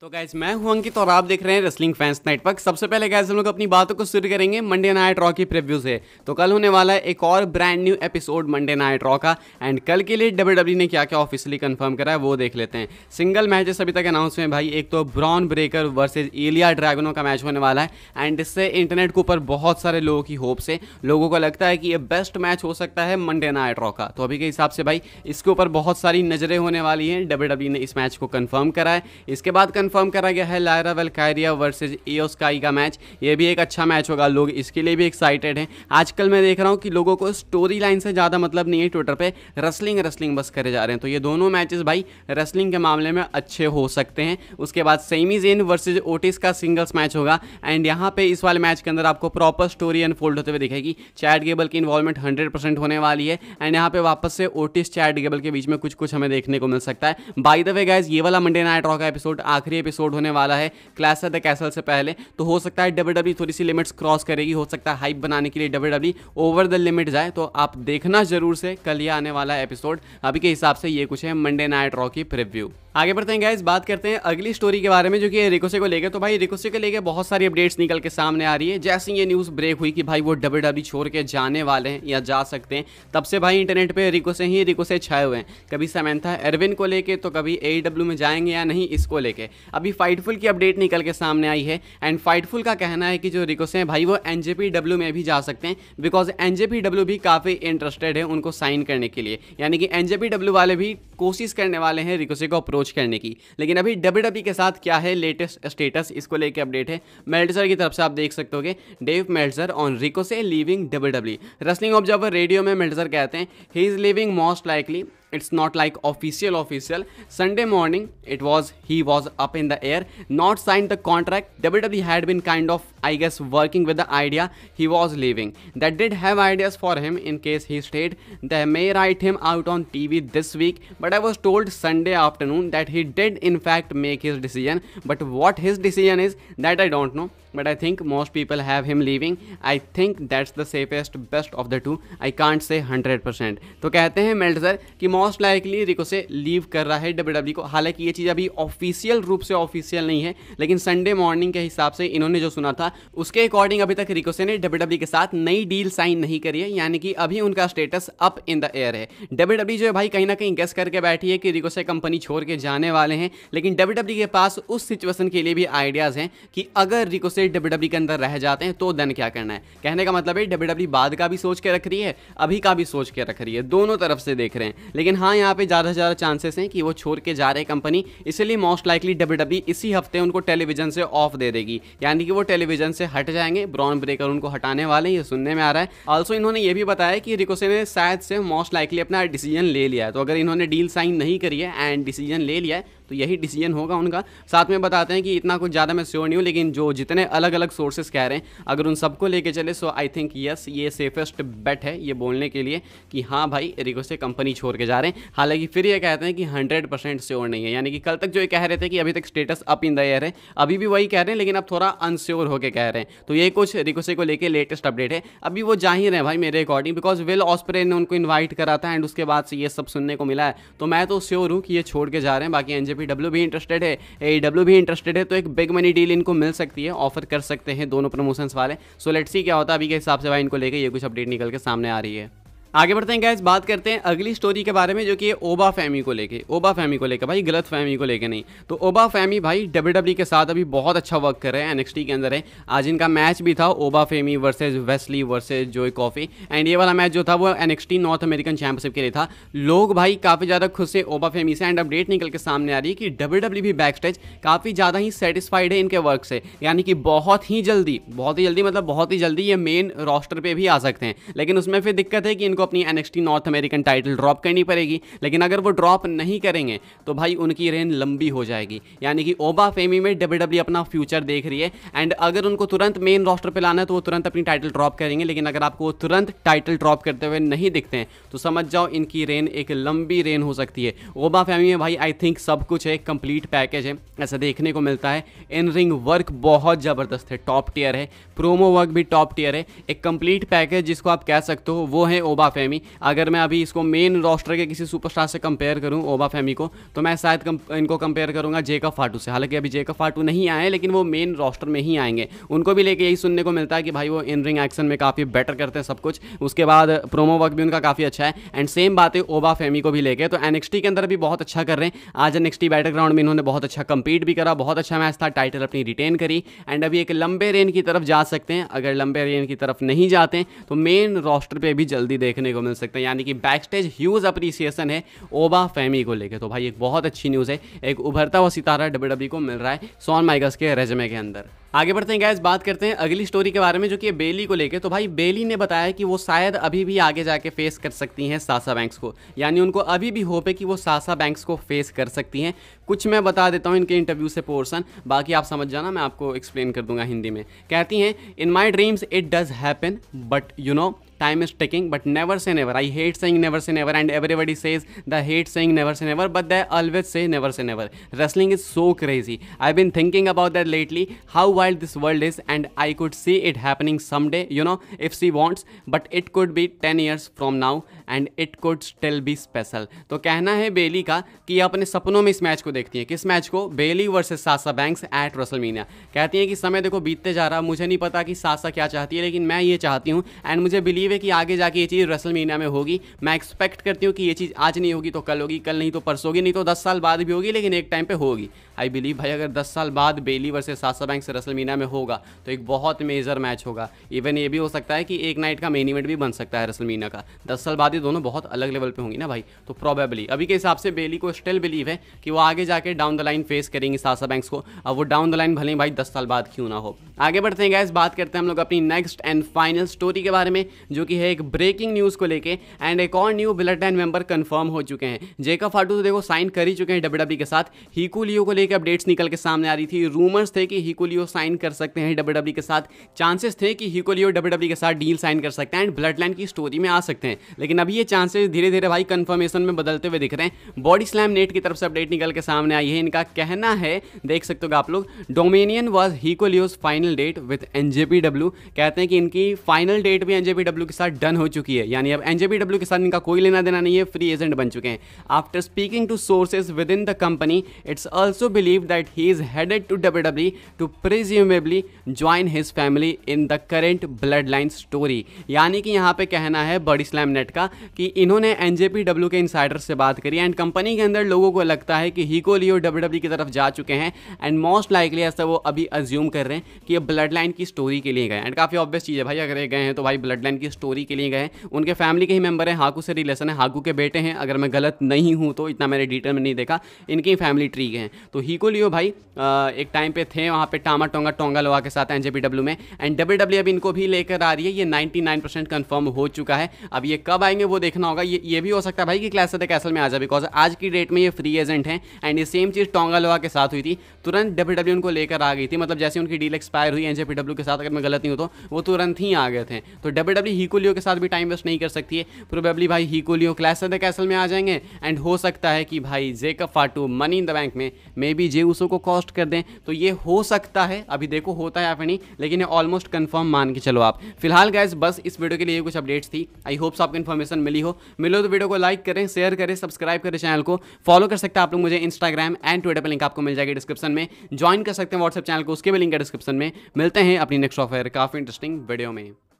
तो गैस मैं हूं अंकित और आप देख रहे हैं रेसलिंग फैंस नेटवर्क सबसे पहले गैस हम लोग अपनी बातों को शुरू करेंगे मंडे नाइट रॉ की प्रीव्यू से तो कल होने वाला है एक और brand new episode Monday night Raw का एंड कल के लिए डब्ल्यू e ने क्या क्या ऑफिशियली कंफर्म करा है वो देख लेते हैं सिंगल मैचेस अभी तक अनाउंस हुए भाई एक तो Bron Breakker versus Ilja Dragunov का मैच होने वाला है एंड इससे इंटरनेट के ऊपर बहुत सारे लोगों की होप से लोगों को लगता है कि ये बेस्ट मैच हो सकता है मंडे नाइट रॉ का तो अभी के हिसाब से भाई इसके ऊपर बहुत सारी नज़रें होने वाली हैं डब्ल्यू e ने इस मैच को कन्फर्म करा है इसके बाद कंफर्म करा गया है लायरा वेलकायरिया वर्सेज एओस्काई का मैच ये भी एक अच्छा मैच होगा लोग इसके लिए भी एक्साइटेड हैं आजकल मैं देख रहा हूँ कि लोगों को स्टोरी लाइन से ज़्यादा मतलब नहीं है ट्विटर पर रसलिंग रसलिंग बस करे जा रहे हैं तो ये दोनों मैचेस भाई रेस्लिंग के मामले में अच्छे हो सकते हैं उसके बाद सेमी जेन वर्सेज ओटिस का सिंगल्स मैच होगा एंड यहाँ पर इस वाले मैच के अंदर आपको प्रॉपर स्टोरी अनफोल्ड होते हुए दिखेगी चैट गेबल की इन्वॉल्वमेंट हंड्रेड परसेंट होने वाली है एंड यहाँ पे वापस से ओटिस चैट गेबल के बीच में कुछ कुछ हमें देखने को मिल सकता है बाई द वे गाइज ये वाला मंडे नाइट रॉक का एपिसोड आखिरी भी एपिसोड होने वाला है क्लैश ऑफ द कैसल से पहले तो हो सकता है डब्ल्यू e थोड़ी सी लिमिट्स क्रॉस करेगी हो सकता है हाइप बनाने के लिए डब्ल्यू ओवर द लिमिट जाए तो आप देखना जरूर से कल ये आने वाला एपिसोड अभी के हिसाब से ये कुछ है मंडे नाइट रॉ की प्रिव्यू आगे बढ़ते हैं गैस बात करते हैं अगली स्टोरी के बारे में जो कि रिकोसे को लेकर तो भाई रिकोसे को लेकर बहुत सारी अपडेट्स निकल के सामने आ रही है जैसे ये न्यूज़ ब्रेक हुई कि भाई वो डब्ल्यू डब्ल्यू e छोड़ के जाने वाले हैं या जा सकते हैं तब से भाई इंटरनेट पर रिकोसे ही रिकोसे छाए हुए हैं कभी समेंथा एरविन को लेकर तो कभी ए e में जाएंगे या नहीं इसको लेकर अभी फाइटफुल की अपडेट निकल के सामने आई है एंड फाइटफुल का कहना है कि जो रिकोसे हैं भाई वो एन में भी जा सकते हैं बिकॉज एन भी काफ़ी इंटरेस्टेड है उनको साइन करने के लिए यानी कि एन वाले भी कोशिश करने वाले हैं रिकोसे को अप्रोच अप्रोच करने की लेकिन अभी डब्ल्यू e के साथ क्या है लेटेस्ट स्टेटस इसको लेके अपडेट है मेल्टर की तरफ से आप देख सकते होगे डेव मेल्टर ऑन रिको से leaving W W wrestling observer radio में मेल्टर कहते हैं he is leaving most likely it's not like official official sunday morning it was he was up in the air not signed the contract wwe had been kind of i guess working with the idea he was leaving that did have ideas for him in case he stayed they may write him out on tv this week but i was told sunday afternoon that he did in fact make his decision but what his decision is that i don't know I think most people have him leaving I think that's the safest best of the two I can't say hundred percent तो कहते हैं Meltzer कि most likely रिको से leave कर रहा है W e को हालांकि ये चीज़ अभी ऑफिशियल रूप से ऑफिशियल नहीं है लेकिन संडे मॉर्निंग के हिसाब से इन्होंने जो सुना था उसके अकॉर्डिंग अभी तक रिकोसे ने डब्ल्यू e के साथ नई डील साइन नहीं करी है यानी कि अभी उनका status up in the air है डब्ल्यू डब्ल्यू e जो है भाई कहीं ना कहीं गेस करके बैठी है कि रिकोसे कंपनी छोड़ के जाने वाले हैं लेकिन डब्ल्यू के पास उस सिचुएशन के लिए भी आइडियाज़ हैं कि अगर रिकोसे ही डब्ल्यू के अंदर रह जाते हैं तो देन क्या करना है कहने का मतलब है डब्ल्यू बाद का भी सोच के रख रही है अभी का भी सोच के रख रही है दोनों तरफ से देख रहे हैं लेकिन हाँ यहाँ पे ज़्यादा से ज़्यादा चांसेस हैं कि वो छोड़ के जा रहे हैं कंपनी इसलिए मोस्ट लाइकली डब्ल्यू इसी हफ्ते उनको टेलीविजन से ऑफ दे देगी यानी कि वो टेलीविजन से हट जाएंगे ब्रॉन ब्रेकर उनको हटाने वाले ये सुनने में आ रहा है ऑल्सो इन्होंने ये भी बताया कि रिकोसे ने शायद से मोस्ट लाइकली अपना डिसीजन ले लिया है तो अगर इन्होंने डील साइन नहीं करी है एंड डिसीजन ले लिया है तो यही डिसीजन होगा उनका साथ में बताते हैं कि इतना कुछ ज़्यादा मैं श्योर नहीं हूँ लेकिन जो जितने अलग अलग सोर्सेज कह रहे हैं अगर उन सबको लेके चले सो आई थिंक यस ये सेफेस्ट बेट है ये बोलने के लिए कि हाँ भाई रिको से कंपनी छोड़ के जा रहे हैं हालांकि फिर ये कहते हैं कि हंड्रेड परसेंट श्योर नहीं है यानी कि कल तक जो ये कह रहे थे कि अभी तक status up in the air है अभी भी वही कह रहे हैं लेकिन अब थोड़ा अनश्योर होकर कह रहे हैं तो ये कुछ रिकोसे को लेकर लेटेस्ट अपडेट है अभी वो जा ही रहे हैं भाई मेरे अकॉर्डिंग बिकॉज विल ऑस्प्रे ने उनको इन्वाइट करा था एंड उसके बाद से ये सब सुनने को मिला है तो मैं तो श्योर हूँ कि ये छोड़ के जा रहे हैं बाकी एनजे बी डब्ल्यू भी इंटरेस्टेड है ए डब्ल्यू भी इंटरेस्टेड है तो एक बिग मनी डील इनको मिल सकती है ऑफर कर सकते हैं दोनों प्रमोशंस वाले सो लेट्स सी क्या होता है अभी के हिसाब से भाई इनको लेकर ये कुछ अपडेट निकल के सामने आ रही है आगे बढ़ते हैं गैस बात करते हैं अगली स्टोरी के बारे में जो कि ओबा फैमी को लेके ओबा फैमी को लेके भाई गलत फैमी को लेके नहीं तो ओबा फैमी भाई डब्ल्यू e के साथ अभी बहुत अच्छा वर्क कर रहे हैं एनएक्सटी के अंदर है आज इनका मैच भी था Oba Femi versus Wes Lee versus Joe Coffey and ये वाला मैच जो था वो एनएक्सटी नॉर्थ अमेरिकन चैंपियनशिप के लिए था लोग भाई काफ़ी ज़्यादा खुश है ओबा फैमी से एंड अपडेट निकल के सामने आ रही है कि डब्ल्यू e भी बैक स्टेज काफ़ी ज़्यादा ही सेटिस्फाइड है इनके वर्क से यानी कि बहुत ही जल्दी बहुत ही जल्दी मतलब बहुत ही जल्दी ये मेन रोस्टर पर भी आ सकते हैं लेकिन उसमें फिर दिक्कत है कि इनको अपनी NXT North American title drop करनी पड़ेगी लेकिन अगर वो ड्रॉप नहीं करेंगे तो भाई उनकी रेन लंबी हो जाएगी यानी कि ओबा फेमी में डब्ल्यू e अपना फ्यूचर देख रही है एंड अगर उनको तुरंत मेन रॉस्टर पर लाना है तो वो तुरंत अपनी टाइटल ड्रॉप करेंगे लेकिन अगर आपको तुरंत टाइटल ड्रॉप करते हुए नहीं दिखते हैं तो समझ जाओ इनकी रेन एक लंबी रेन हो सकती है ओबा फैमिली में भाई आई थिंक सब कुछ है कंप्लीट पैकेज है ऐसा देखने को मिलता है इन रिंग वर्क बहुत ज़बरदस्त है टॉप टीयर है प्रोमो वर्क भी टॉप टीयर है एक कंप्लीट पैकेज जिसको आप कह सकते हो वो है ओबा ओबाफेमी अगर मैं अभी इसको मेन रोस्टर के किसी सुपरस्टार से कंपेयर करूँ ओबा को तो मैं शायद कम, इनको कंपेयर करूँगा जेकब फाटू से हालांकि अभी जेकब फाटू नहीं आए लेकिन वो मेन रोस्टर में ही आएंगे उनको भी लेके यही सुनने को मिलता है कि भाई वो इन रिंग एक्शन में काफ़ी बेटर करते हैं सब कुछ उसके बाद प्रोमो वर्क भी उनका काफ़ी अच्छा है एंड सेम बात है ओबा फेमी को भी लेके तो एन के अंदर भी बहुत अच्छा कर रहे हैं आज एनएक्सटी बैटल ग्राउंड में इन्होंने बहुत अच्छा कंपीट भी करा बहुत अच्छा मैच था टाइटल अपनी रिटेन करी एंड अभी एक लंबे रेन की तरफ जा सकते हैं अगर लंबे रेन की तरफ नहीं जाते तो मेन रोस्टर पर भी जल्दी देख देखने को मिल सकता है यानी कि बैक स्टेज ह्यूज अप्रिसिएशन है ओबा फैमी को लेकर तो भाई एक बहुत अच्छी न्यूज़ है एक उभरता हुआ सितारा डब्ल्यू e को मिल रहा है सोन माइगस के रेजमे के अंदर आगे बढ़ते हैं गैस बात करते हैं अगली स्टोरी के बारे में जो कि बेली को लेके तो भाई बेली ने बताया कि वो शायद अभी भी आगे जाके फेस कर सकती हैं सासा बैंक्स को यानी उनको अभी भी होप है कि वो सासा बैंक्स को फेस कर सकती हैं कुछ मैं बता देता हूं इनके इंटरव्यू से पोर्सन बाकी आप समझ जाना मैं आपको एक्सप्लेन कर दूंगा हिंदी में कहती हैं in my dreams it does happen but you know time is ticking but never say never i hate saying never say never and everybody says they hate saying never say never but they always say never say never wrestling is so crazy i've been thinking about that lately how wild this world is and i could see it happening someday you know if she wants but it could be 10 years from now and it could still be special तो कहना है बेली का कि ये अपने सपनों में इस मैच को देखती है किस मैच को Bayley versus Sasha Banks at WrestleMania कहती हैं कि समय देखो बीतते जा रहा मुझे नहीं पता कि सासा क्या चाहती है लेकिन मैं ये चाहती हूँ एंड मुझे बिलीव बिलीव है कि आगे जाके ये चीज़ रसल मीना में होगी मैं एक्सपेक्ट करती हूँ कि ये चीज़ आज नहीं होगी तो कल होगी कल नहीं तो परसों होगी नहीं तो दस साल बाद भी होगी लेकिन एक टाइम पर होगी आई बिलीव भाई अगर दस साल बाद बेली वर्से सासा बैंक से रसल मीना में होगा तो एक बहुत मेजर मैच होगा इवन ये भी हो सकता है कि एक नाइट का मेन इवेंट भी बन सकता है रसल मीना का दस साल बाद ये दोनों बहुत अलग लेवल पर होंगी ना भाई तो प्रॉबेबली अभी के हिसाब से बेली को स्टिल बिलीव है कि वो आगे जाके डाउन द लाइन फेस करेंगी सासा बैंक्स को अब वो डाउन द लाइन भले भाई दस साल बाद क्यों ना हो आगे बढ़ते हैं गैस बात करते हैं हम लोग अपनी नेक्स्ट एंड फाइनल स्टोरी के बारे में जो कि है एक ब्रेकिंग न्यूज़ को लेके एंड एक और न्यू बुलेटिन मेंबर कंफर्म हो चुके हैं जेका फाटू तो देखो साइन कर ही चुके हैं डब्ल्यू e के साथ हीकुलियो को लेकर अपडेट्स निकल के सामने आ रही थी रूमर्स थे कि हीकुलियो साइन कर सकते हैं डब्ल्यू e के साथ चांसेस थे कि हीकुलियो डब्ल्यू e के साथ डील साइन कर सकते हैं एंड ब्लड की स्टोरी में आ सकते हैं लेकिन अभी ये चांसेस धीरे धीरे भाई कन्फर्मेशन में बदलते हुए दिख रहे हैं बॉडी स्लैम नेट की तरफ से अपडेट निकल के सामने आई है इनका कहना है देख सकते हो आप लोग Dominion was Hikuleo's final date with NJPW कहते हैं कि इनकी फाइनल डेट भी एनजेपीडब्ल्यू के साथ डन हो चुकी है यानी अब एन के साथ इनका कोई लेना देना नहीं है फ्री एजेंट बन चुके हैं after speaking to sources within the company it's also believe that he is headed to W W to presumably join his family in the current Bloodline story यानी कि यहाँ पे कहना है body slam net का कि इन्होंने N के इंसाइडर से बात करी एंड कंपनी के अंदर लोगों को लगता है कि ही को लियो डब्ल्यू की तरफ जा चुके हैं एंड मोस्ट लाइकली ऐसा वो अभी अज्यूम कर रहे हैं कि ये ब्लड लाइन की स्टोरी के लिए गए एंड काफ़ी ऑब्वियस चीज़ है भाई अगर ये गए हैं तो भाई ब्लड लाइन की स्टोरी के लिए गए उनके फैमिली के ही मेम्बर हैं हाकू से रिलेशन है हाकू के बेटे हैं अगर मैं गलत नहीं हूँ तो इतना मैंने डिटेल में नहीं देखा इनकी फैमिली ट्री के हैं तो ही को लियो भाई एक टाइम पे थे वहाँ पे टामा टोंगा टोंगा लोहा के साथ एन में एंड डब्ल्यू डब्ल्यू अब इनको भी लेकर आ रही है ये नाइन्टी नाइन परसेंट हो चुका है अब ये कब आएंगे वो देखना होगा ये ये भी हो सकता है भाई कि क्लास ऑफ कैसल में आ जाए बिकॉज आज की डेट में ये फ्री एजेंट हैं एंड ये सेम चीज़ टोंगा लोहा के साथ हुई थी तुरंत डब्ल्यू डब्ल्यू e उनको लेकर आ गई थी मतलब जैसे उनकी डील एक्सपायर हुई एन के साथ अगर मैं गलत नहीं हूँ तो वो तुरंत ही आ गए थे तो डब्ल्यू डब्ल्यू हीकोलियो के साथ भी टाइम वेस्ट नहीं कर सकती है प्रोबेबली भाई Hikuleo clash of the castle में आ जाएंगे एंड हो सकता है कि भाई Jacob Fatu money in the bank में मे बी जे उसो को कॉस्ट कर दें तो ये हो सकता है अभी देखो होता है या फिर नहीं लेकिन ये ऑलमोस्ट कन्फर्म मान के चलो आप फिलहाल गैस बस इस वीडियो के लिए कुछ अपडेट्स थी आई होप्स आपको इन्फॉर्मेशन मिली हो मिलो तो वीडियो को लाइक करें शेयर करें सब्सक्राइब करें चैनल को फॉलो कर सकते हैं आप लोग मुझे इंस्टाग्राम एंड ट्विटर पर लिंक आपको मिल जाएगी डिस्क्रिप्शन में ज्वाइन कर सकते हैं व्हाट्सएप चैनल को उसके भी लिंक है डिस्क्रिप्शन में मिलते हैं अपनी नेक्स्ट ऑफर काफ़ी इंटरेस्टिंग वीडियो में